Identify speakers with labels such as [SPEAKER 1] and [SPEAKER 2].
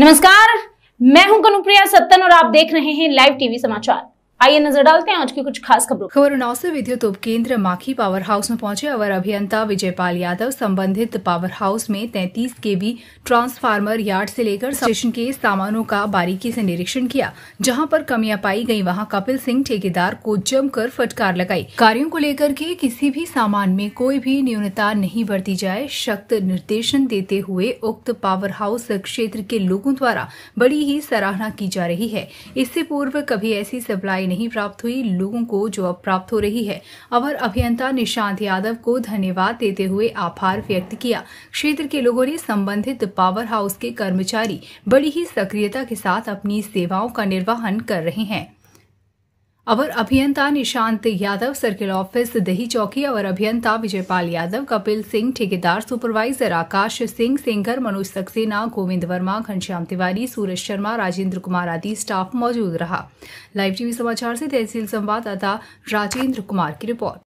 [SPEAKER 1] नमस्कार मैं हूं कनुप्रिया सत्तन और आप देख रहे हैं लाइव टीवी समाचार आइए नजर डालते हैं आज की कुछ खास खबरों खबर नौ से विद्युत उप केंद्र माखी पावर हाउस में पहुंचे अवर अभियंता
[SPEAKER 2] विजयपाल यादव संबंधित पावर हाउस में के बी ट्रांसफार्मर यार्ड से लेकर स्टेशन के सामानों का बारीकी से निरीक्षण किया जहां पर कमियां पाई गई वहां कपिल सिंह ठेकेदार को जमकर फटकार लगाई कार्यो को लेकर के किसी भी सामान में कोई भी न्यूनता नहीं बरती जाए सख्त निर्देशन देते हुए उक्त पावर हाउस क्षेत्र के लोगों द्वारा बड़ी ही सराहना की जा रही है इससे पूर्व कभी ऐसी सप्लाई नहीं प्राप्त हुई लोगों को जो अब प्राप्त हो रही है अवर अभियंता निशांत यादव को धन्यवाद देते हुए आभार व्यक्त किया क्षेत्र के लोगों ने संबंधित पावर हाउस के कर्मचारी बड़ी ही सक्रियता के साथ अपनी सेवाओं का निर्वहन कर रहे हैं अवर अभियंता निशांत यादव सर्किल ऑफिस दही चौकी अवर अभियंता विजयपाल यादव कपिल सिंह ठेकेदार सुपरवाइजर आकाश सिंह सिंगर मनोज सक्सेना गोविंद वर्मा घनश्याम तिवारी सूरज शर्मा राजेंद्र कुमार आदि स्टाफ मौजूद रहा लाइव टीवी समाचार से तहसील संवाददाता राजेंद्र कुमार की रिपोर्ट